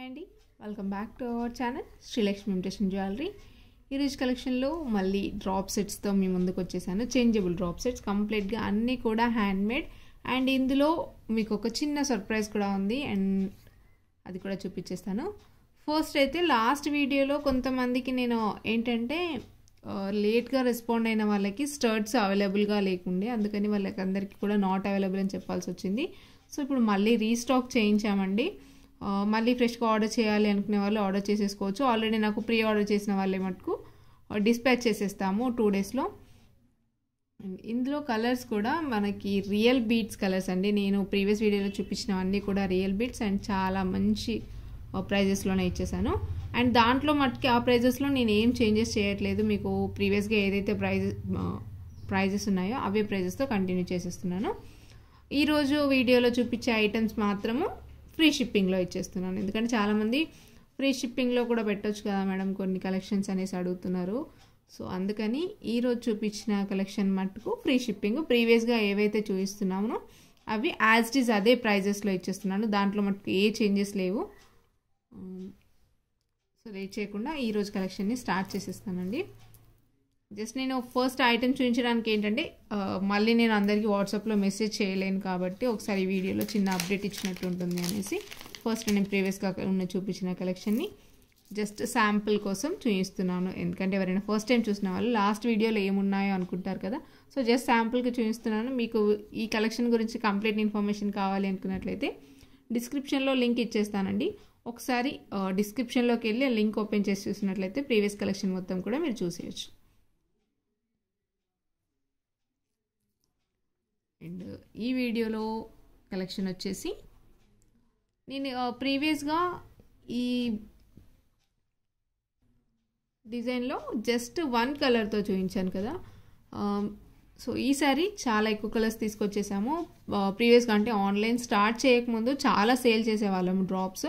hi అండి welcome back to our channel Srilakshmi imitation jewellery ఈరోజు కలెక్షన్లో మళ్ళీ డ్రాప్ సెట్స్తో మీ ముందుకు వచ్చేసాను చేంజబుల్ డ్రాప్ సెట్స్ కంప్లీట్గా అన్నీ కూడా హ్యాండ్మేడ్ అండ్ ఇందులో మీకు ఒక చిన్న సర్ప్రైజ్ కూడా ఉంది అండ్ అది కూడా చూపించేస్తాను ఫస్ట్ అయితే లాస్ట్ వీడియోలో కొంతమందికి నేను ఏంటంటే లేట్గా రెస్పాండ్ అయిన వాళ్ళకి స్టర్ట్స్ అవైలబుల్గా లేకుండే అందుకని వాళ్ళకి అందరికీ కూడా నాట్ అవైలబుల్ అని చెప్పాల్సి వచ్చింది సో ఇప్పుడు మళ్ళీ రీస్టాక్ చేయించామండి మళ్ళీ ఫ్రెష్గా ఆర్డర్ చేయాలి అనుకునే వాళ్ళు ఆర్డర్ చేసేసుకోవచ్చు ఆల్రెడీ నాకు ప్రీ ఆర్డర్ చేసిన వాళ్ళే మటుకు డిస్పాచ్ చేసేస్తాము టూ డేస్లో ఇందులో కలర్స్ కూడా మనకి రియల్ బీట్స్ కలర్స్ అండి నేను ప్రీవియస్ వీడియోలో చూపించినవన్నీ కూడా రియల్ బీట్స్ అండ్ చాలా మంచి ప్రైజెస్లోనే ఇచ్చేసాను అండ్ దాంట్లో మటుకి ఆ ప్రైజెస్లో నేను ఏం చేంజెస్ చేయట్లేదు మీకు ప్రీవియస్గా ఏదైతే ప్రైజెస్ ప్రైజెస్ ఉన్నాయో అవే ప్రైజెస్తో కంటిన్యూ చేసేస్తున్నాను ఈరోజు వీడియోలో చూపించే ఐటమ్స్ మాత్రము ఫ్రీ షిప్పింగ్లో ఇచ్చేస్తున్నాను ఎందుకంటే చాలామంది ఫ్రీ షిప్పింగ్లో కూడా పెట్టొచ్చు కదా మేడం కొన్ని కలెక్షన్స్ అనేసి అడుగుతున్నారు సో అందుకని ఈరోజు చూపించిన కలెక్షన్ మట్టుకు ఫ్రీ షిప్పింగ్ ప్రీవియస్గా ఏవైతే చూపిస్తున్నామో అవి యాజ్ ఇట్ ఈజ్ అదే ప్రైజెస్లో ఇచ్చేస్తున్నాను దాంట్లో మటుకు ఏ చేంజెస్ లేవు సో లేట్ చేయకుండా ఈరోజు కలెక్షన్ని స్టార్ట్ చేసేస్తానండి జస్ట్ నేను ఫస్ట్ ఐటెం చూపించడానికి ఏంటంటే మళ్ళీ నేను అందరికీ వాట్సాప్లో మెసేజ్ చేయలేను కాబట్టి ఒకసారి వీడియోలో చిన్న అప్డేట్ ఇచ్చినట్టు ఉంటుంది అనేసి ఫస్ట్ నేను ప్రీవియస్గా ఉన్న చూపించిన కలెక్షన్ని జస్ట్ శాంపుల్ కోసం చూపిస్తున్నాను ఎందుకంటే ఎవరైనా ఫస్ట్ టైం చూసిన వాళ్ళు లాస్ట్ వీడియోలో ఏమున్నాయో అనుకుంటారు కదా సో జస్ట్ శాంపుల్కి చూపిస్తున్నాను మీకు ఈ కలెక్షన్ గురించి కంప్లీట్ ఇన్ఫర్మేషన్ కావాలి అనుకున్నట్లయితే డిస్క్రిప్షన్లో లింక్ ఇచ్చేస్తానండి ఒకసారి డిస్క్రిప్షన్లోకి వెళ్ళి లింక్ ఓపెన్ చేసి చూసినట్లయితే ప్రీవియస్ కలెక్షన్ మొత్తం కూడా మీరు చూసేయచ్చు అండ్ ఈ వీడియోలో కలెక్షన్ వచ్చేసి నేను ప్రీవియస్గా ఈ డిజైన్లో జస్ట్ వన్ కలర్తో చూపించాను కదా సో ఈసారి చాలా ఎక్కువ కలర్స్ తీసుకొచ్చేసాము ప్రీవియస్గా అంటే ఆన్లైన్ స్టార్ట్ చేయకముందు చాలా సేల్ చేసేవాళ్ళము డ్రాప్స్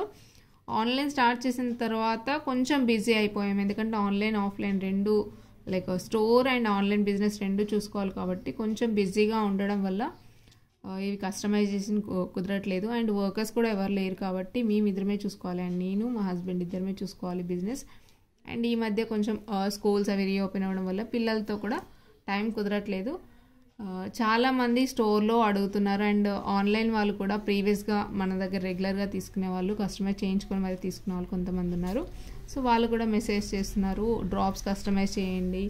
ఆన్లైన్ స్టార్ట్ చేసిన తర్వాత కొంచెం బిజీ అయిపోయాము ఎందుకంటే ఆన్లైన్ ఆఫ్లైన్ రెండు like store and online business రెండు చూసుకోవాలి కాబట్టి కొంచెం బిజీగా ఉండడం వల్ల ఇవి కస్టమైజేషన్ కుదరట్లేదు అండ్ వర్కర్స్ కూడా ఎవరు లేరు కాబట్టి మేము ఇద్దరమే చూసుకోవాలి అండ్ నేను మా హస్బెండ్ ఇద్దరమే చూసుకోవాలి బిజినెస్ అండ్ ఈ మధ్య కొంచెం స్కూల్స్ అవి రీఓపెన్ అవ్వడం వల్ల పిల్లలతో కూడా టైం కుదరట్లేదు చాలామంది స్టోర్లో అడుగుతున్నారు అండ్ ఆన్లైన్ వాళ్ళు కూడా ప్రీవియస్గా మన దగ్గర రెగ్యులర్గా తీసుకునే వాళ్ళు కస్టమైజ్ చేయించుకొని మరి తీసుకునే వాళ్ళు కొంతమంది ఉన్నారు సో వాళ్ళు కూడా మెసేజ్ చేస్తున్నారు డ్రాప్స్ కస్టమైజ్ చేయండి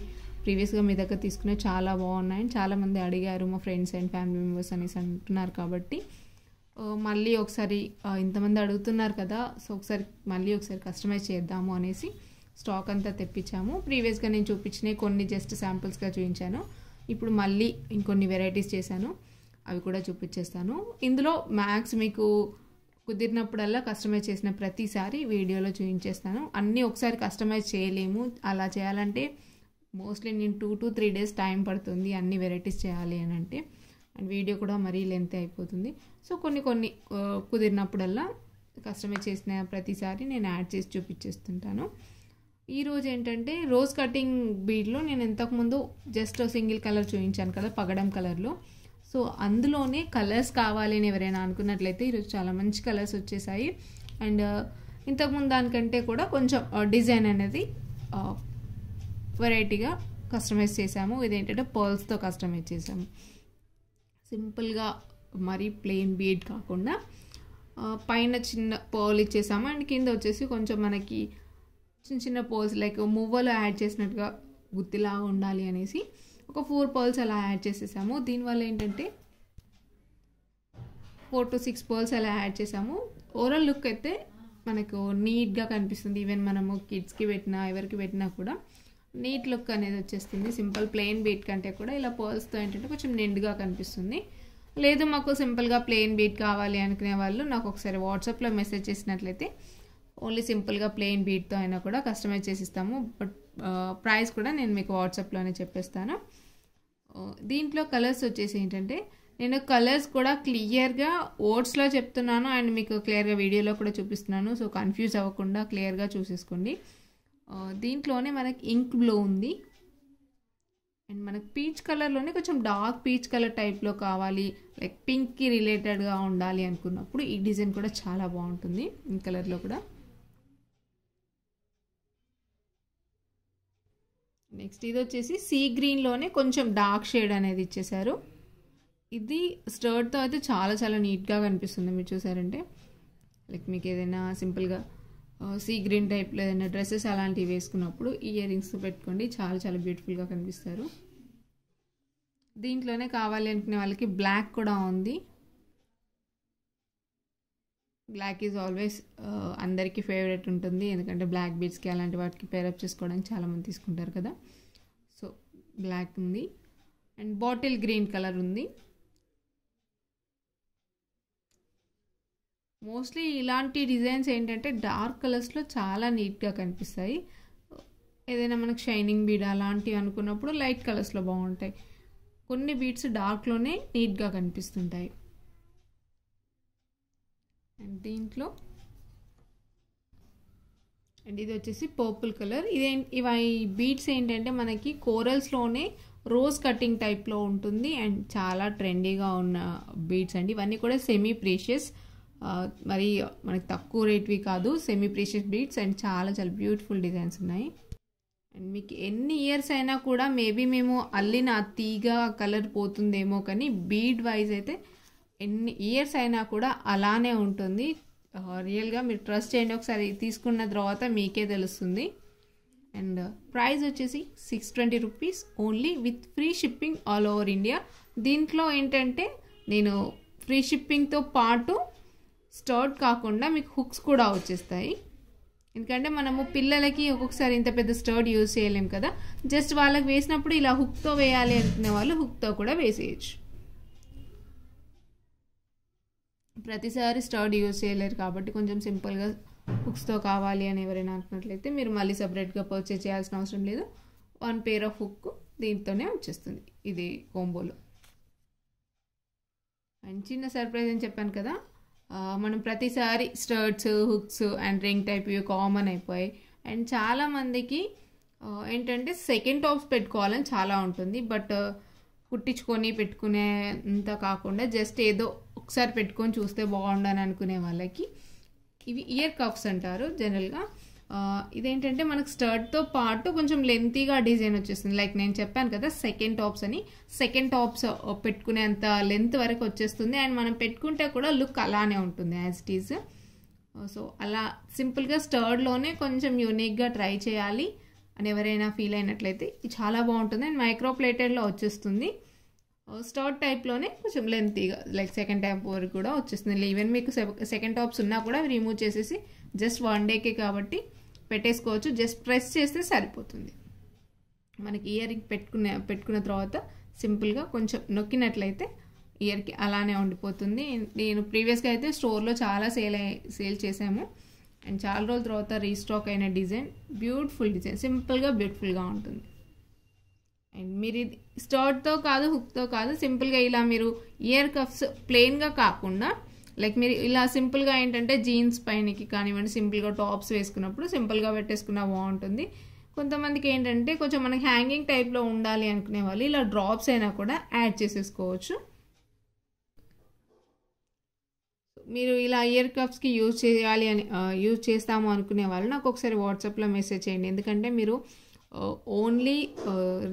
ప్రీవియస్గా మీ దగ్గర తీసుకునే చాలా బాగున్నాయి చాలామంది అడిగారు మా ఫ్రెండ్స్ అండ్ ఫ్యామిలీ మెంబర్స్ అనేసి అంటున్నారు కాబట్టి మళ్ళీ ఒకసారి ఇంతమంది అడుగుతున్నారు కదా సో ఒకసారి మళ్ళీ ఒకసారి కస్టమైజ్ చేద్దాము అనేసి స్టాక్ అంతా తెప్పించాము ప్రీవియస్గా నేను చూపించినవి కొన్ని జస్ట్ శాంపుల్స్గా చూపించాను ఇప్పుడు మళ్ళీ ఇంకొన్ని వెరైటీస్ చేశాను అవి కూడా చూపించేస్తాను ఇందులో మ్యాక్స్ మీకు కుదిరినప్పుడల్లా కస్టమైజ్ చేసిన ప్రతిసారి వీడియోలో చూపించేస్తాను అన్నీ ఒకసారి కస్టమైజ్ చేయలేము అలా చేయాలంటే మోస్ట్లీ నేను two to three days time పడుతుంది అన్ని వెరైటీస్ చేయాలి అని అంటే అండ్ వీడియో కూడా మరీ లెంత్ అయిపోతుంది సో కొన్ని కొన్ని కుదిరినప్పుడల్లా కస్టమైజ్ చేసిన ప్రతిసారి నేను యాడ్ చేసి చూపించేస్తుంటాను ఈరోజు ఏంటంటే రోజ్ కటింగ్ బీడ్లో నేను ఇంతకుముందు జస్ట్ సింగిల్ కలర్ చూపించాను కదా పగడం కలర్లో సో అందులోనే కలర్స్ కావాలి అని ఎవరైనా అనుకున్నట్లయితే ఈరోజు చాలా మంచి కలర్స్ వచ్చేసాయి అండ్ uh, ఇంతకుముందు దానికంటే కూడా కొంచెం డిజైన్ uh, అనేది వెరైటీగా కస్టమైజ్ చేసాము ఇదేంటంటే పర్ల్స్తో కస్టమైజ్ చేసాము సింపుల్గా మరీ ప్లెయిన్ బీడ్ కాకుండా uh, పైన చిన్న పర్ల్ ఇచ్చేసాము అండ్ కింద వచ్చేసి కొంచెం మనకి చిన్న చిన్న పోల్స్ లైక్ మూవలో యాడ్ చేసినట్టుగా గుత్తిలా ఉండాలి అనేసి ఒక ఫోర్ పోల్స్ అలా యాడ్ చేసేసాము దీనివల్ల ఏంటంటే ఫోర్ టు సిక్స్ పోల్స్ అలా యాడ్ చేసాము ఓవరాల్ లుక్ అయితే మనకు నీట్గా కనిపిస్తుంది ఈవెన్ మనము కిడ్స్కి పెట్టినా ఎవరికి పెట్టినా కూడా నీట్ లుక్ అనేది వచ్చేస్తుంది సింపుల్ ప్లెయిన్ బీట్ కంటే కూడా ఇలా పోల్స్తో ఏంటంటే కొంచెం నిండుగా కనిపిస్తుంది లేదు మాకు సింపుల్గా ప్లెయిన్ బీట్ కావాలి అనుకునే వాళ్ళు నాకు ఒకసారి వాట్సాప్లో మెసేజ్ చేసినట్లయితే ఓన్లీ సింపుల్గా ప్లెయిన్ బీట్తో అయినా కూడా కస్టమైజ్ చేసి ఇస్తాము బట్ ప్రైస్ కూడా నేను మీకు వాట్సాప్లోనే చెప్పేస్తాను దీంట్లో కలర్స్ వచ్చేసి ఏంటంటే నేను కలర్స్ కూడా క్లియర్గా ఓట్స్లో చెప్తున్నాను అండ్ మీకు క్లియర్గా వీడియోలో కూడా చూపిస్తున్నాను సో కన్ఫ్యూజ్ అవ్వకుండా క్లియర్గా చూసేసుకోండి దీంట్లోనే మనకి ఇంక్ బ్లూ ఉంది అండ్ మనకు పీచ్ కలర్లోనే కొంచెం డార్క్ పీచ్ కలర్ టైప్లో కావాలి లైక్ పింక్కి రిలేటెడ్గా ఉండాలి అనుకున్నప్పుడు ఈ డిజైన్ కూడా చాలా బాగుంటుంది ఇంక్ కలర్లో కూడా నెక్స్ట్ ఇది వచ్చేసి సీ గ్రీన్లోనే కొంచెం డార్క్ షేడ్ అనేది ఇచ్చేసారు ఇది స్టర్ట్తో అయితే చాలా చాలా నీట్గా కనిపిస్తుంది మీరు చూసారంటే లైక్ మీకు ఏదైనా సింపుల్గా సీ గ్రీన్ టైప్లో ఏదైనా డ్రెస్సెస్ అలాంటివి వేసుకున్నప్పుడు ఇయర్ రింగ్స్ పెట్టుకోండి చాలా చాలా బ్యూటిఫుల్గా కనిపిస్తారు దీంట్లోనే కావాలి అనుకునే వాళ్ళకి బ్లాక్ కూడా ఉంది బ్లాక్ ఈజ్ ఆల్వేస్ అందరికీ ఫేవరెట్ ఉంటుంది ఎందుకంటే బ్లాక్ బీడ్స్కి అలాంటి వాటికి పేరప్ చేసుకోవడానికి చాలామంది తీసుకుంటారు కదా సో బ్లాక్ ఉంది అండ్ బాటిల్ గ్రీన్ కలర్ ఉంది మోస్ట్లీ ఇలాంటి డిజైన్స్ ఏంటంటే డార్క్ కలర్స్లో చాలా నీట్గా కనిపిస్తాయి ఏదైనా మనకు షైనింగ్ బీడ్ అలాంటివి అనుకున్నప్పుడు లైట్ కలర్స్లో బాగుంటాయి కొన్ని బీడ్స్ డార్క్లోనే నీట్గా కనిపిస్తుంటాయి దీంట్లో అండ్ ఇది వచ్చేసి పర్పుల్ కలర్ ఇదే ఇవి బీట్స్ ఏంటంటే మనకి కోరల్స్లోనే రోజ్ కటింగ్ టైప్లో ఉంటుంది అండ్ చాలా ట్రెండీగా ఉన్న బీట్స్ అండి ఇవన్నీ కూడా సెమీ ప్రీషియస్ మరి మనకి తక్కువ రేట్వి కాదు సెమీ ప్రీషియస్ బీట్స్ అండ్ చాలా చాలా బ్యూటిఫుల్ డిజైన్స్ ఉన్నాయి అండ్ మీకు ఎన్ని ఇయర్స్ అయినా కూడా మేబీ మేము అల్లిన తీగ కలర్ పోతుందేమో కానీ బీడ్ వైజ్ అయితే ఎన్ని ఇయర్స్ అయినా కూడా అలానే ఉంటుంది రియల్గా మీరు ట్రస్ట్ చేయండి ఒకసారి తీసుకున్న తర్వాత మీకే తెలుస్తుంది అండ్ ప్రైస్ uh, వచ్చేసి six twenty rupees only with free shipping all over India దీంట్లో ఏంటంటే నేను ఫ్రీ షిప్పింగ్తో పాటు స్టర్ట్ కాకుండా మీకు హుక్స్ కూడా వచ్చేస్తాయి ఎందుకంటే మనము పిల్లలకి ఒక్కొక్కసారి ఇంత పెద్ద స్టర్డ్ యూజ్ చేయలేం కదా జస్ట్ వాళ్ళకి వేసినప్పుడు ఇలా హుక్తో వేయాలి అనుకునే వాళ్ళు హుక్తో కూడా వేసేయచ్చు ప్రతిసారి స్టర్డ్ యూజ్ చేయలేరు కాబట్టి కొంచెం సింపుల్గా హుక్స్తో కావాలి అని ఎవరైనా అంటున్నట్లయితే మీరు మళ్ళీ సపరేట్గా పర్చేస్ చేయాల్సిన అవసరం లేదు వన్ పేర్ ఆఫ్ హుక్ దీంతోనే వచ్చేస్తుంది ఇది కోంబోలో అండ్ చిన్న సర్ప్రైజ్ అని చెప్పాను కదా మనం ప్రతిసారి studs hooks and ring type ఇవి కామన్ అయిపోయాయి అండ్ చాలామందికి ఏంటంటే సెకండ్ టాప్స్ పెట్టుకోవాలని చాలా ఉంటుంది బట్ కుట్టించుకొని పెట్టుకునేంత కాకుండా జస్ట్ ఏదో ఒకసారి పెట్టుకొని చూస్తే బాగుండని అనుకునే వాళ్ళకి ఇవి ఇయర్ కఫ్స్ అంటారు జనరల్గా ఇదేంటంటే మనకు స్టర్ట్తో పాటు కొంచెం లెంతీగా డిజైన్ వచ్చేస్తుంది లైక్ నేను చెప్పాను కదా సెకండ్ టాప్స్ అని సెకండ్ టాప్స్ పెట్టుకునేంత లెంత్ వరకు వచ్చేస్తుంది అండ్ మనం పెట్టుకుంటే కూడా లుక్ అలానే ఉంటుంది యాజ్ ఇట్ ఈజ్ సో అలా సింపుల్గా స్టర్డ్లోనే కొంచెం యూనిక్గా ట్రై చేయాలి అని ఎవరైనా ఫీల్ అయినట్లయితే ఇది చాలా బాగుంటుంది అండ్ మైక్రో ప్లేటెడ్లో వచ్చేస్తుంది స్టార్ట్ టైప్లోనే కొంచెం లెంతీగా లైక్ సెకండ్ టైప్ వరకు కూడా వచ్చేస్తుంది ఈవెన్ మీకు సెకండ్ టాప్స్ ఉన్నా కూడా రిమూవ్ చేసేసి జస్ట్ వన్ డేకే కాబట్టి పెట్టేసుకోవచ్చు జస్ట్ ప్రెస్ చేస్తే సరిపోతుంది మనకి ఇయర్కి పెట్టుకున్న పెట్టుకున్న తర్వాత సింపుల్గా కొంచెం నొక్కినట్లయితే ఇయర్కి అలానే ఉండిపోతుంది నేను ప్రీవియస్గా అయితే స్టోర్లో చాలా సేల్ సేల్ చేశాము అండ్ చాలా రోజుల తర్వాత రీస్టాక్ అయిన డిజైన్ బ్యూటిఫుల్ డిజైన్ సింపుల్గా బ్యూటిఫుల్గా ఉంటుంది అండ్ మీరు ఇది స్టర్ట్తో కాదు హుక్తో కాదు సింపుల్గా ఇలా మీరు ఇయర్ కఫ్స్ ప్లెయిన్గా కాకుండా లైక్ మీరు ఇలా సింపుల్గా ఏంటంటే జీన్స్ పైనకి కానివ్వండి సింపుల్గా టాప్స్ వేసుకున్నప్పుడు సింపుల్గా పెట్టేసుకున్న బాగుంటుంది కొంతమందికి ఏంటంటే కొంచెం మనకి హ్యాంగింగ్ టైప్లో ఉండాలి అనుకునే వాళ్ళు ఇలా డ్రాప్స్ అయినా కూడా యాడ్ చేసేసుకోవచ్చు మీరు ఇలా ఇయర్ కప్స్కి యూజ్ చేయాలి అని యూజ్ చేస్తాము అనుకునే వాళ్ళు నాకు ఒకసారి వాట్సాప్లో మెసేజ్ చేయండి ఎందుకంటే మీరు ఓన్లీ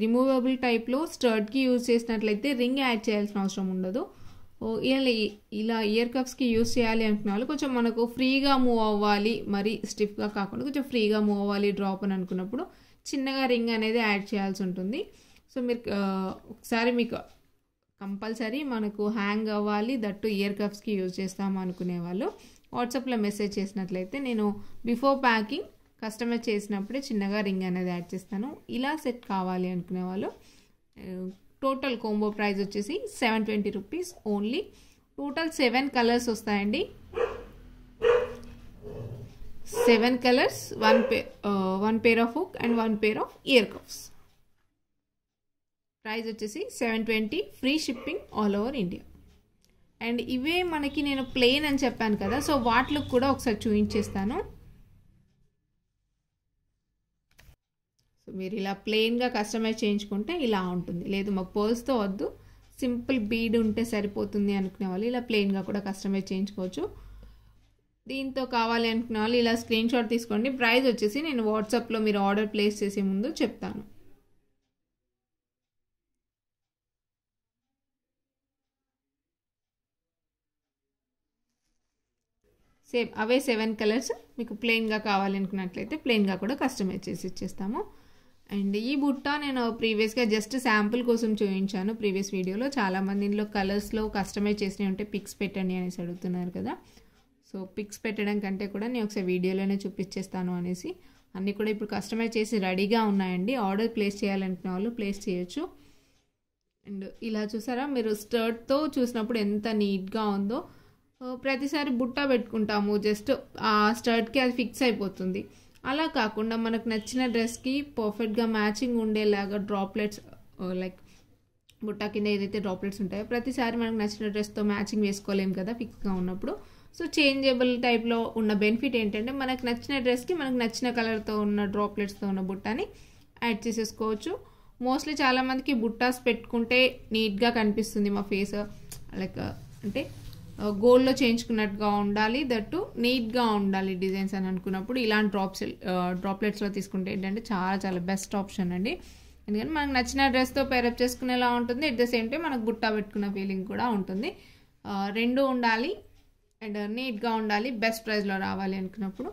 రిమూవబుల్ టైప్లో స్టర్ట్కి యూజ్ చేసినట్లయితే రింగ్ యాడ్ చేయాల్సిన అవసరం ఉండదు uh, ఇలా ఇలా ఇయర్ కప్స్కి యూజ్ చేయాలి అనుకున్న వాళ్ళు కొంచెం మనకు ఫ్రీగా మూవ్ అవ్వాలి మరి స్టిఫ్గా కాకుండా కొంచెం ఫ్రీగా మూవ్ అవ్వాలి డ్రాప్ అని అనుకున్నప్పుడు చిన్నగా రింగ్ అనేది యాడ్ చేయాల్సి ఉంటుంది సో మీరు uh, ఒకసారి మీకు కంపల్సరీ మనకు హ్యాంగ్ అవ్వాలి దట్టు ఇయర్ కప్స్కి యూజ్ చేస్తాము అనుకునే వాళ్ళు వాట్సాప్లో మెసేజ్ చేసినట్లయితే నేను బిఫోర్ ప్యాకింగ్ కస్టమైజ్ చేసినప్పుడే చిన్నగా రింగ్ అనేది యాడ్ చేస్తాను ఇలా సెట్ కావాలి అనుకునే వాళ్ళు టోటల్ కోంబో ప్రైస్ వచ్చేసి seven twenty rupees only total seven colours వస్తాయండి seven colours one pair one pair of hook and one pair of ear cuffs price వచ్చేసి seven twenty free shipping all over India and ఇవే మనకి నేను plain అని చెప్పాను కదా so వాటికి కూడా ఒకసారి చూపించేస్తాను సో మీరు ఇలా ప్లెయిన్గా కస్టమైజ్ చేయించుకుంటే ఇలా ఉంటుంది లేదు మాకు పోల్స్తో వద్దు సింపుల్ బీడ్ ఉంటే సరిపోతుంది అనుకునే వాళ్ళు ఇలా ప్లెయిన్గా కూడా కస్టమైజ్ చేయించుకోవచ్చు దీంతో కావాలి అనుకునే వాళ్ళు ఇలా స్క్రీన్ షాట్ తీసుకోండి ప్రైస్ వచ్చేసి నేను వాట్సాప్లో మీరు ఆర్డర్ ప్లేస్ చేసే ముందు చెప్తాను సేమ్ అవే సెవెన్ కలర్స్ మీకు ప్లెయిన్గా కావాలనుకున్నట్లయితే ప్లెయిన్గా కూడా కస్టమైజ్ చేసి ఇచ్చేస్తాము అండ్ ఈ బుట్ట నేను ప్రీవియస్గా జస్ట్ శాంపుల్ కోసం చూపించాను ప్రీవియస్ వీడియోలో చాలామంది ఇందులో కలర్స్లో కస్టమైజ్ చేసినవి ఉంటే పిక్స్ పెట్టండి అనేసి అడుగుతున్నారు కదా సో పిక్స్ పెట్టడం కంటే కూడా నేను ఒకసారి వీడియోలోనే చూపించేస్తాను అనేసి అన్నీ కూడా ఇప్పుడు కస్టమైజ్ చేసి రెడీగా ఉన్నాయండి ఆర్డర్ ప్లేస్ చేయాలనుకున్న వాళ్ళు ప్లేస్ చేయొచ్చు అండ్ ఇలా చూసారా మీరు స్టర్ట్తో చూసినప్పుడు ఎంత నీట్గా ఉందో ప్రతిసారి బుట్ట పెట్టుకుంటాము జస్ట్ ఆ స్టర్ట్కి అది ఫిక్స్ అయిపోతుంది అలా కాకుండా మనకు నచ్చిన డ్రెస్కి పర్ఫెక్ట్గా మ్యాచింగ్ ఉండేలాగా డ్రాప్లెట్స్ లైక్ బుట్టా కింద ఏదైతే డ్రాప్లెట్స్ ఉంటాయో ప్రతిసారి మనకు నచ్చిన డ్రెస్తో మ్యాచింగ్ వేసుకోలేము కదా ఫిక్స్గా ఉన్నప్పుడు సో చేంజబుల్ టైప్లో ఉన్న బెనిఫిట్ ఏంటంటే మనకు నచ్చిన డ్రెస్కి మనకు నచ్చిన కలర్తో ఉన్న డ్రాప్లెట్స్తో ఉన్న బుట్టని యాడ్ చేసేసుకోవచ్చు మోస్ట్లీ చాలామందికి బుట్టాస్ పెట్టుకుంటే నీట్గా కనిపిస్తుంది మా ఫేస్ లైక్ uh, అంటే గోల్డ్లో చేయించుకున్నట్టుగా ఉండాలి దట్టు నీట్గా ఉండాలి డిజైన్స్ అని అనుకున్నప్పుడు ఇలాంటి డ్రాప్స్ డ్రాప్లెట్స్లో తీసుకుంటే ఏంటంటే చాలా చాలా బెస్ట్ ఆప్షన్ అండి ఎందుకంటే మనకు నచ్చిన డ్రెస్తో పేరప్ చేసుకునేలా ఉంటుంది అట్ ద సేమ్ టైం మనకు గుట్ట పెట్టుకున్న ఫీలింగ్ కూడా ఉంటుంది రెండు ఉండాలి అండ్ నీట్గా uh, ఉండాలి బెస్ట్ ప్రైస్లో రావాలి అనుకున్నప్పుడు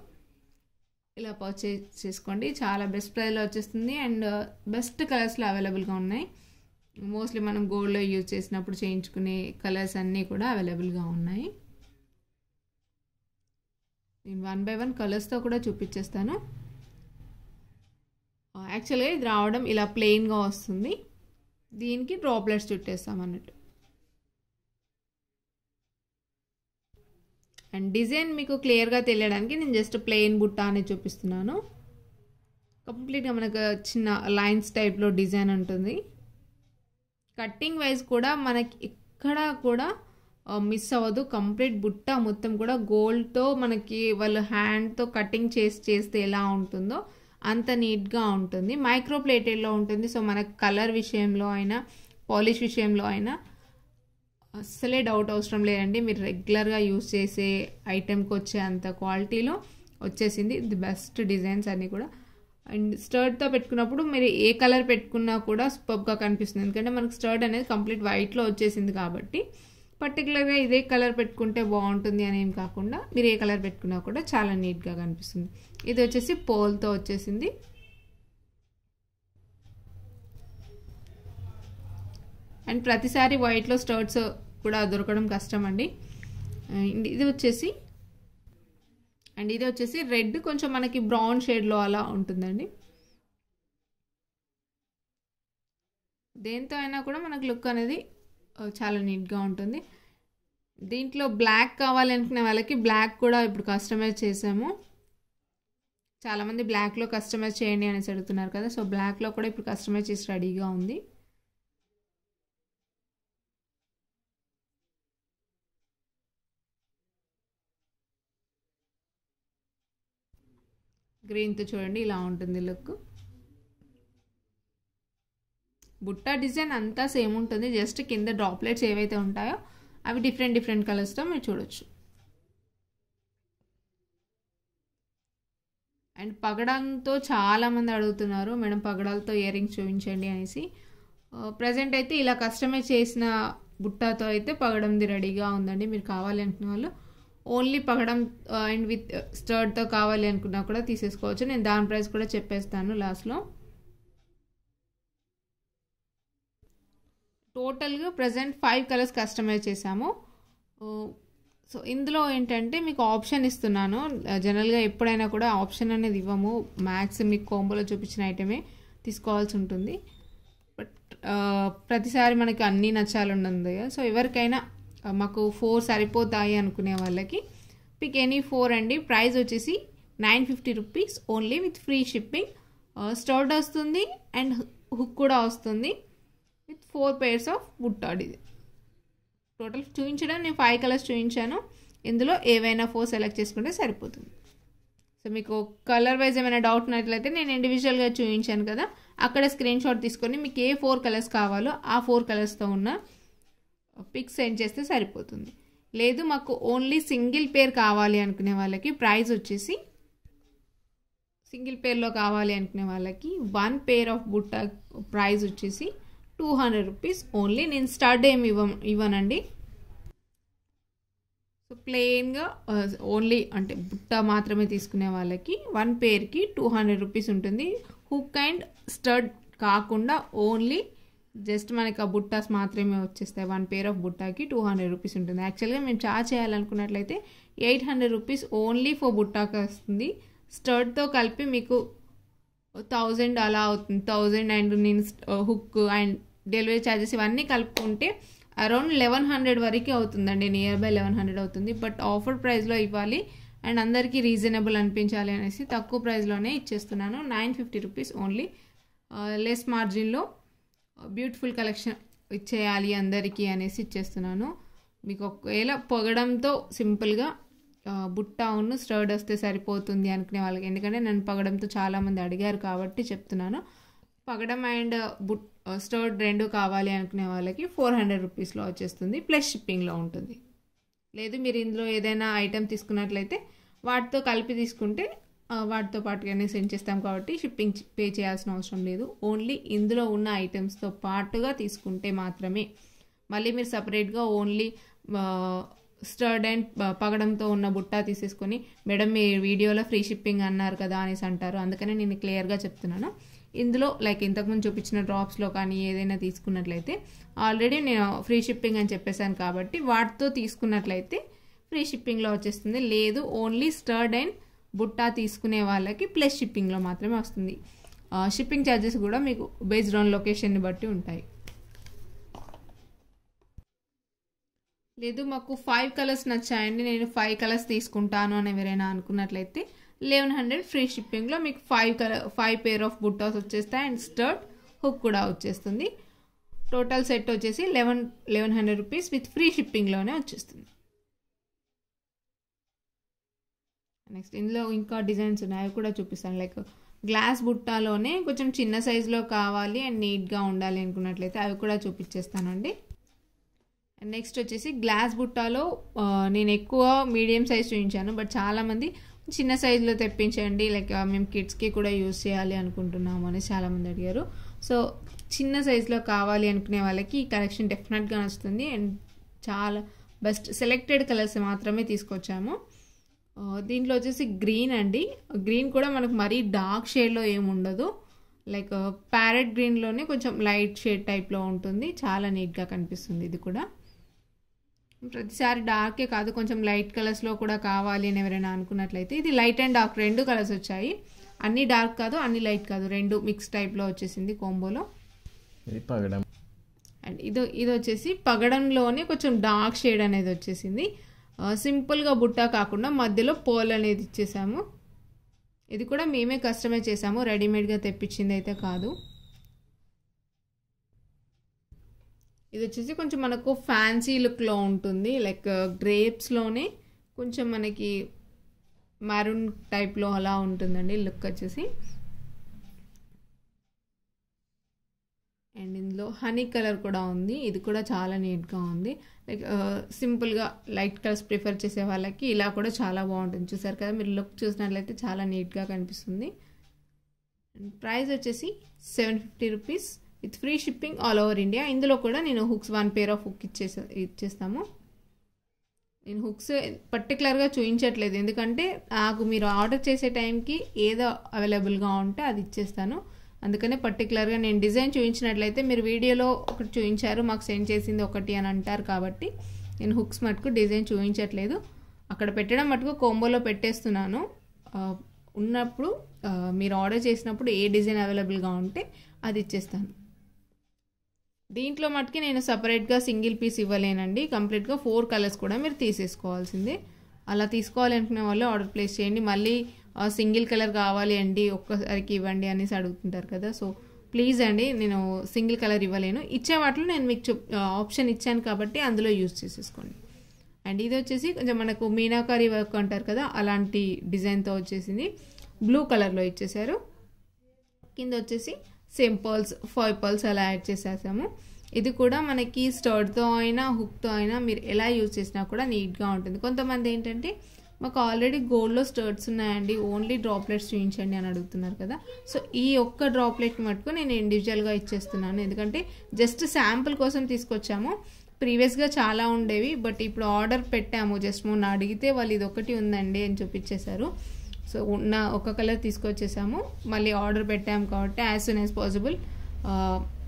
ఇలా పర్చేజ్ చేసుకోండి చాలా బెస్ట్ ప్రైస్లో వచ్చేస్తుంది అండ్ బెస్ట్ కలర్స్లో అవైలబుల్గా ఉన్నాయి మోస్ట్లీ మనం గోల్డ్లో యూజ్ చేసినప్పుడు చేయించుకునే కలర్స్ అన్నీ కూడా అవైలబుల్గా ఉన్నాయి నేను వన్ బై వన్ కలర్స్తో కూడా చూపించేస్తాను యాక్చువల్గా ఇది రావడం ఇలా ప్లెయిన్గా వస్తుంది దీనికి డ్రాప్లెట్స్ చుట్టేస్తాం అన్నట్టు అండ్ డిజైన్ మీకు క్లియర్గా తెలియడానికి నేను జస్ట్ ప్లెయిన్ బుట్ట అనేది చూపిస్తున్నాను కంప్లీట్గా మనకు చిన్న లైన్స్ టైప్లో డిజైన్ ఉంటుంది కట్టింగ్ వైజ్ కూడా మనకి ఎక్కడా కూడా మిస్ అవ్వదు కంప్లీట్ బుట్ట మొత్తం కూడా గోల్డ్తో మనకి వాళ్ళు హ్యాండ్తో కటింగ్ చేసి చేస్తే ఎలా ఉంటుందో అంత నీట్గా ఉంటుంది మైక్రో ప్లేటెడ్లో ఉంటుంది సో మనకు కలర్ విషయంలో అయినా పాలిష్ విషయంలో అయినా అస్సలే డౌట్ అవసరం లేదండి మీరు రెగ్యులర్గా యూస్ చేసే ఐటెంకి వచ్చే అంత క్వాలిటీలో వచ్చేసింది ది బెస్ట్ డిజైన్స్ అన్నీ కూడా అండ్ స్టర్డ్తో పెట్టుకున్నప్పుడు మీరు ఏ కలర్ పెట్టుకున్నా కూడా సూపర్గా కనిపిస్తుంది ఎందుకంటే మనకు స్టర్డ్ అనేది కంప్లీట్ వైట్లో వచ్చేసింది కాబట్టి పర్టికులర్గా ఇదే కలర్ పెట్టుకుంటే బాగుంటుంది అని ఏం కాకుండా మీరు ఏ కలర్ పెట్టుకున్నా కూడా చాలా నీట్గా కనిపిస్తుంది ఇది వచ్చేసి పోల్తో వచ్చేసింది అండ్ ప్రతిసారి వైట్లో స్టర్ట్స్ కూడా దొరకడం కష్టం అండి ఇది వచ్చేసి అండ్ ఇది వచ్చేసి రెడ్ కొంచెం మనకి బ్రౌన్ షేడ్లో అలా ఉంటుందండి దేంతో అయినా కూడా మనకు లుక్ అనేది చాలా నీట్గా ఉంటుంది దీంట్లో బ్లాక్ కావాలనుకునే వాళ్ళకి బ్లాక్ కూడా ఇప్పుడు కస్టమైజ్ చేసాము చాలామంది బ్లాక్లో కస్టమైజ్ చేయండి అనేసి అడుగుతున్నారు కదా సో బ్లాక్లో కూడా ఇప్పుడు కస్టమైజ్ చేసి రెడీగా ఉంది గ్రీన్తో చూడండి ఇలా ఉంటుంది లుక్ బుట్ట డిజైన్ అంతా సేమ్ ఉంటుంది జస్ట్ కింద డ్రాప్లెట్స్ ఏవైతే ఉంటాయో అవి డిఫరెంట్ డిఫరెంట్ కలర్స్తో మీరు చూడొచ్చు అండ్ పగడంతో చాలామంది అడుగుతున్నారు మేడం పగడాలతో ఇయర్ రింగ్స్ చూపించండి అనేసి ప్రజెంట్ అయితే ఇలా కస్టమైజ్ చేసిన బుట్టాతో అయితే పగడంది రెడీగా ఉందండి మీరు కావాలంటున్న వాళ్ళు ఓన్లీ పగడం అండ్ విత్ స్టర్డ్తో కావాలి అనుకున్నా కూడా తీసేసుకోవచ్చు నేను దాని ప్రైస్ కూడా చెప్పేస్తాను లాస్ట్లో టోటల్గా ప్రజెంట్ ఫైవ్ కలర్స్ కస్టమైజ్ చేశాము సో ఇందులో ఏంటంటే మీకు ఆప్షన్ ఇస్తున్నాను జనరల్గా ఎప్పుడైనా కూడా ఆప్షన్ అనేది ఇవ్వము మ్యాక్స్ మీకు కోంబోలో చూపించిన ఐటమే తీసుకోవాల్సి ఉంటుంది బట్ ప్రతిసారి మనకి అన్నీ నచ్చాలి ఉండదు కదా సో ఎవరికైనా మాకు ఫోర్ సరిపోతాయి అనుకునే వాళ్ళకి పిక్ ఎనీ ఫోర్ అండి ప్రైస్ వచ్చేసి nine fifty rupees only with free shipping stud వస్తుంది అండ్ హుక్ కూడా వస్తుంది విత్ ఫోర్ పేర్స్ ఆఫ్ బుట్టాడ్ ఇది టోటల్ చూపించడం నేను ఫైవ్ కలర్స్ చూపించాను ఇందులో ఏవైనా ఫోర్ సెలెక్ట్ చేసుకుంటే సరిపోతుంది సో మీకు కలర్ వైజ్ ఏమైనా డౌట్ ఉన్నట్లయితే నేను ఇండివిజువల్గా చూపించాను కదా అక్కడ స్క్రీన్ షాట్ తీసుకొని మీకు ఏ ఫోర్ కలర్స్ కావాలో ఆ ఫోర్ కలర్స్తో ఉన్న పిక్ సెండ్ చేస్తే సరిపోతుంది లేదు మాకు ఓన్లీ సింగిల్ పేర్ కావాలి అనుకునే వాళ్ళకి ప్రైజ్ వచ్చేసి సింగిల్ పేర్లో కావాలి అనుకునే వాళ్ళకి వన్ పేర్ ఆఫ్ బుట్ట ప్రైజ్ వచ్చేసి టూ హండ్రెడ్ రూపీస్ ఓన్లీ నేను స్టడ్ ఏమి ఇవ్వ ఇవ్వనండి సో ప్లెయిన్గా ఓన్లీ అంటే బుట్ట మాత్రమే తీసుకునే వాళ్ళకి వన్ పేర్కి టూ హండ్రెడ్ రూపీస్ ఉంటుంది హుక్ అండ్ స్టడ్ కాకుండా ఓన్లీ జస్ట్ మనకి ఆ బుట్టాస్ మాత్రమే వచ్చేస్తాయి వన్ పేర్ ఆఫ్ బుట్టాకి టూ హండ్రెడ్ రూపీస్ ఉంటుంది యాక్చువల్గా మేము చార్జ్ చేయాలనుకున్నట్లయితే eight hundred rupees only for బుట్టాకి వస్తుంది స్టర్ట్తో కలిపి మీకు థౌజండ్ అలా అవుతుంది థౌజండ్ అండ్ నేను hook uh, and delivery charges ఇవన్నీ కలుపుకుంటే అరౌండ్ లెవెన్ హండ్రెడ్ వరకు అవుతుందండి నియర్ బై లెవెన్ హండ్రెడ్ అవుతుంది బట్ ఆఫర్ ప్రైస్లో ఇవ్వాలి అండ్ అందరికీ రీజనబుల్ అనిపించాలి అనేసి తక్కువ ప్రైస్లోనే ఇచ్చేస్తున్నాను nine fifty rupees only less మార్జిన్లో బ్యూటిఫుల్ కలెక్షన్ ఇచ్చేయాలి అందరికీ అనేసి ఇచ్చేస్తున్నాను మీకు ఒకవేళ పొగడంతో సింపుల్గా బుట్ట అవును స్టర్డ్ వస్తే సరిపోతుంది అనుకునే వాళ్ళకి ఎందుకంటే నన్ను పగడంతో చాలామంది అడిగారు కాబట్టి చెప్తున్నాను పగడం అండ్ బుట్ స్టర్డ్ రెండు కావాలి అనుకునే వాళ్ళకి ఫోర్ హండ్రెడ్ రూపీస్లో వచ్చేస్తుంది ప్లస్ షిప్పింగ్లో ఉంటుంది లేదు మీరు ఇందులో ఏదైనా ఐటెం తీసుకున్నట్లయితే వాటితో కలిపి తీసుకుంటే వాటితో పాటుగానే సెండ్ చేస్తాం కాబట్టి షిప్పింగ్ పే చేయాల్సిన అవసరం లేదు ఓన్లీ ఇందులో ఉన్న ఐటమ్స్తో పాటుగా తీసుకుంటే మాత్రమే మళ్ళీ మీరు సపరేట్గా ఓన్లీ స్టర్డ్ అండ్ పగడంతో ఉన్న బుట్ట తీసేసుకొని మేడం మీ వీడియోలో ఫ్రీ షిప్పింగ్ అన్నారు కదా అనేసి అంటారు అందుకనే నేను క్లియర్గా చెప్తున్నాను ఇందులో లైక్ ఇంతకుముందు చూపించిన డ్రాప్స్లో కానీ ఏదైనా తీసుకున్నట్లయితే ఆల్రెడీ నేను ఫ్రీ షిప్పింగ్ అని చెప్పేశాను కాబట్టి వాటితో తీసుకున్నట్లయితే ఫ్రీ షిప్పింగ్లో వచ్చేస్తుంది లేదు ఓన్లీ స్టర్డ్ అండ్ బుట్టా తీసుకునే వాళ్ళకి ప్లస్ షిప్పింగ్లో మాత్రమే వస్తుంది షిప్పింగ్ ఛార్జెస్ కూడా మీకు బేస్డ్ ఆన్ లొకేషన్ని బట్టి ఉంటాయి లేదు మాకు ఫైవ్ కలర్స్ నచ్చాయండి నేను ఫైవ్ కలర్స్ తీసుకుంటాను అని ఎవరైనా అనుకున్నట్లయితే లెవెన్ హండ్రెడ్ ఫ్రీ షిప్పింగ్లో మీకు five colour five pair of బుట్టాస్ వచ్చేస్తాయి అండ్ స్టర్ట్ హుక్ కూడా వచ్చేస్తుంది టోటల్ సెట్ వచ్చేసి eleven eleven hundred rupees with free షిప్పింగ్లోనే వచ్చేస్తుంది నెక్స్ట్ ఇందులో ఇంకా డిజైన్స్ ఉన్నాయి అవి కూడా చూపిస్తాను లైక్ గ్లాస్ బుట్టాలోనే కొంచెం చిన్న సైజులో కావాలి అండ్ నీట్గా ఉండాలి అనుకున్నట్లయితే అవి కూడా చూపించేస్తానండి నెక్స్ట్ వచ్చేసి గ్లాస్ బుట్టాలో నేను ఎక్కువ మీడియం సైజ్ చూపించాను బట్ చాలామంది చిన్న సైజులో తెప్పించండి లైక్ మేము కిడ్స్కి కూడా యూస్ చేయాలి అనుకుంటున్నాము అనేసి చాలామంది అడిగారు సో చిన్న సైజులో కావాలి అనుకునే వాళ్ళకి ఈ కలెక్షన్ డెఫినెట్గా నచ్చుతుంది అండ్ చాలా బెస్ట్ సెలెక్టెడ్ కలర్స్ మాత్రమే తీసుకొచ్చాము దీంట్లో వచ్చేసి గ్రీన్ అండి గ్రీన్ కూడా మనకు మరీ డార్క్ షేడ్లో ఏమి ఉండదు లైక్ ప్యారెట్ గ్రీన్లోనే కొంచెం లైట్ షేడ్ టైప్లో ఉంటుంది చాలా నీట్గా కనిపిస్తుంది ఇది కూడా ప్రతిసారి డార్కే కాదు కొంచెం లైట్ కలర్స్లో కూడా కావాలి అని ఎవరైనా అనుకున్నట్లయితే ఇది లైట్ అండ్ డార్క్ రెండు కలర్స్ వచ్చాయి అన్ని డార్క్ కాదు అన్ని లైట్ కాదు రెండు మిక్స్ టైప్లో వచ్చేసింది కోంబోలో అండ్ ఇది ఇది వచ్చేసి పగడంలోనే కొంచెం డార్క్ షేడ్ అనేది వచ్చేసింది సింపుల్గా బుట్ట కాకుండా మధ్యలో పోల్ అనేది ఇచ్చేసాము ఇది కూడా మేమే కస్టమైజ్ చేసాము రెడీమేడ్గా తెప్పించింది అయితే కాదు ఇది వచ్చేసి కొంచెం మనకు ఫ్యాన్సీ లుక్లో ఉంటుంది లైక్ గ్రేప్స్లోనే uh, కొంచెం మనకి మ్యారూన్ టైప్లో అలా ఉంటుందండి లుక్ వచ్చేసి అండ్ ఇందులో హనీ కలర్ కూడా ఉంది ఇది కూడా చాలా నీట్గా ఉంది లైక్ సింపుల్గా లైట్ కలర్స్ ప్రిఫర్ చేసే వాళ్ళకి ఇలా కూడా చాలా బాగుంటుంది చూసారు కదా మీరు లుక్ చూసినట్లయితే చాలా నీట్గా కనిపిస్తుంది ప్రైస్ వచ్చేసి seven fifty rupees with free shipping all over India ఇందులో కూడా నేను hooks one pair of hook ఇచ్చేసా ఇచ్చేస్తాము నేను హుక్స్ పర్టికులర్గా చూపించట్లేదు ఎందుకంటే నాకు మీరు ఆర్డర్ చేసే టైంకి ఏదో అవైలబుల్గా ఉంటే అది ఇచ్చేస్తాను అందుకనే పర్టికులర్గా నేను డిజైన్ చూపించినట్లయితే మీరు వీడియోలో ఒకటి చూపించారు మాకు సెండ్ చేసింది ఒకటి అని అంటారు కాబట్టి నేను హుక్స్ మటుకు డిజైన్ చూపించట్లేదు అక్కడ పెట్టడం మటుకు కోంబోలో పెట్టేస్తున్నాను ఉన్నప్పుడు మీరు ఆర్డర్ చేసినప్పుడు ఏ డిజైన్ అవైలబుల్గా ఉంటే అది ఇచ్చేస్తాను దీంట్లో మటుకి నేను సపరేట్గా సింగిల్ పీస్ ఇవ్వలేనండి కంప్లీట్గా ఫోర్ కలర్స్ కూడా మీరు తీసేసుకోవాల్సిందే అలా తీసుకోవాలనుకునే వాళ్ళు ఆర్డర్ ప్లేస్ చేయండి మళ్ళీ సింగిల్ కలర్ కావాలి అండి ఒక్కసారికి ఇవ్వండి అనేసి అడుగుతుంటారు కదా సో ప్లీజ్ అండి నేను సింగిల్ కలర్ ఇవ్వలేను ఇచ్చే వాటిలో నేను మీకు ఆప్షన్ ఇచ్చాను కాబట్టి అందులో యూజ్ చేసేసుకోండి అండ్ ఇది వచ్చేసి కొంచెం మనకు మీనాకారి వర్క్ అంటారు కదా అలాంటి డిజైన్తో వచ్చేసింది బ్లూ కలర్లో ఇచ్చేసారు కింద వచ్చేసి సేమ్ పర్ల్స్ ఫైవ్ పర్ల్స్ అలా యాడ్ చేసేసాము ఇది కూడా మనకి స్టర్డ్తో అయినా హుక్తో అయినా మీరు ఎలా యూజ్ చేసినా కూడా నీట్గా ఉంటుంది కొంతమంది ఏంటంటే మాకు ఆల్రెడీ గోల్డ్లో స్టర్ట్స్ ఉన్నాయండి ఓన్లీ డ్రాప్లెట్స్ చూపించండి అని అడుగుతున్నారు కదా సో ఈ ఒక్క డ్రాప్లెట్ మటుకు నేను ఇండివిజువల్గా ఇచ్చేస్తున్నాను ఎందుకంటే జస్ట్ శాంపుల్ కోసం తీసుకొచ్చాము ప్రీవియస్గా చాలా ఉండేవి బట్ ఇప్పుడు ఆర్డర్ పెట్టాము జస్ట్ మొన్న అడిగితే వాళ్ళు ఇది ఒకటి ఉందండి అని చూపించేశారు సో ఉన్న ఒక కలర్ తీసుకొచ్చేసాము మళ్ళీ ఆర్డర్ పెట్టాము కాబట్టి యాజ్ సూన్ యాజ్ పాసిబుల్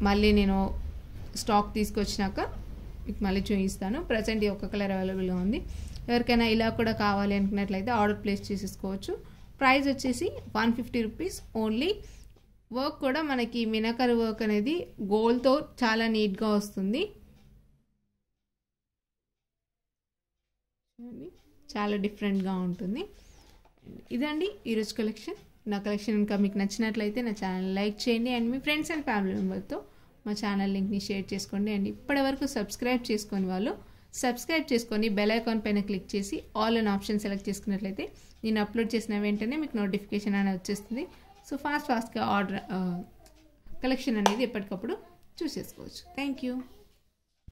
మళ్ళీ నేను స్టాక్ తీసుకొచ్చినాక మీకు మళ్ళీ చూపిస్తాను ప్రజెంట్ ఈ ఒక్క కలర్ అవైలబుల్గా ఉంది ఎవరికైనా ఇలా కూడా కావాలి అనుకున్నట్లయితే ఆర్డర్ ప్లేస్ చేసేసుకోవచ్చు ప్రైస్ వచ్చేసి one fifty rupees only work కూడా మనకి మినకర్ వర్క్ అనేది గోల్తో చాలా నీట్గా వస్తుంది చాలా డిఫరెంట్గా ఉంటుంది ఇదండి ఈరోజు కలెక్షన్ నా కలెక్షన్ ఇంకా మీకు నచ్చినట్లయితే నా ఛానల్ లైక్ చేయండి అండ్ మీ ఫ్రెండ్స్ అండ్ ఫ్యామిలీ మెంబర్తో మా ఛానల్ లింక్ని షేర్ చేసుకోండి అండ్ ఇప్పటివరకు సబ్స్క్రైబ్ చేసుకొని వాళ్ళు సబ్స్క్రైబ్ చేసుకొని బెల్ ఐకాన్ పైన క్లిక్ చేసి ఆల్ అన్ ఆప్షన్ సెలెక్ట్ చేసుకున్నట్లయితే నేను అప్లోడ్ చేసిన వెంటనే మీకు నోటిఫికేషన్ అనేది వచ్చేస్తుంది సో ఫాస్ట్ ఫాస్ట్గా ఆర్డర్ కలెక్షన్ అనేది ఎప్పటికప్పుడు చూసేసుకోవచ్చు థ్యాంక్ యూ